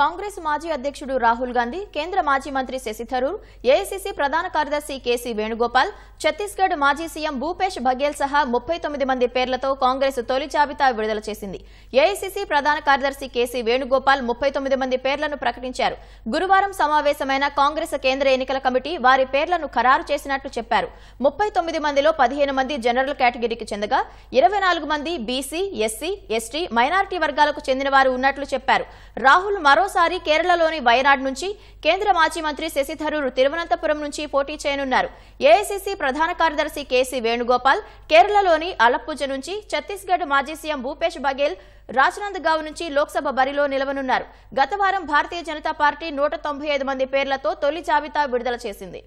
కాంగ్రెస్ మాజీ అధ్యక్షుడు రాహుల్ గాంధీ కేంద్ర మాజీ మంత్రి శశి థరూర్ ఏఐసీసీ ప్రధాన కార్యదర్శి కేసీ వేణుగోపాల్ ఛత్తీస్గఢ్ మాజీ సీఎం భూపేష్ బఘేల్ సహా ముప్పై తొమ్మిది మంది పేర్లతో కాంగ్రెస్ తొలి జాబితా విడుదల చేసింది ఏఐసీసీ ప్రధాన కార్యదర్శి కేసీ వేణుగోపాల్ ముప్పై తొమ్మిది మంది పేర్లను ప్రకటించారు గురువారం సమావేశమైన కాంగ్రెస్ కేంద్ర ఎన్నికల కమిటీ వారి పేర్లను ఖరారు చేసినట్లు చెప్పారు ముప్పై తొమ్మిది మందిలో పదిహేను మంది జనరల్ కేటగిరీకి చెందగా ఇరవై నాలుగు మంది బీసీ ఎస్సీ ఎస్టీ మైనారిటీ వర్గాలకు చెందిన వారు ఉన్నట్లు చెప్పారు రాహుల్ మరో మరోసారి కేరళలోని వయనాడ్ నుంచి కేంద్ర మాజీ మంత్రి శశిధరూరు తిరువనంతపురం నుంచి పోటీ చేయనున్నారు ఏఐసీసీ ప్రధాన కార్యదర్శి కేసీ వేణుగోపాల్ కేరళలోని అలప్పుజ నుంచి ఛత్తీస్గఢ్ మాజీ సీఎం భూపేష్ బఘేల్ రాజ్నందగావ్ నుంచి లోక్సభ బరిలో నిలవనున్నారు గత వారం భారతీయ జనతా పార్టీ నూట మంది పేర్లతో తొలి జాబితా విడుదల చేసింది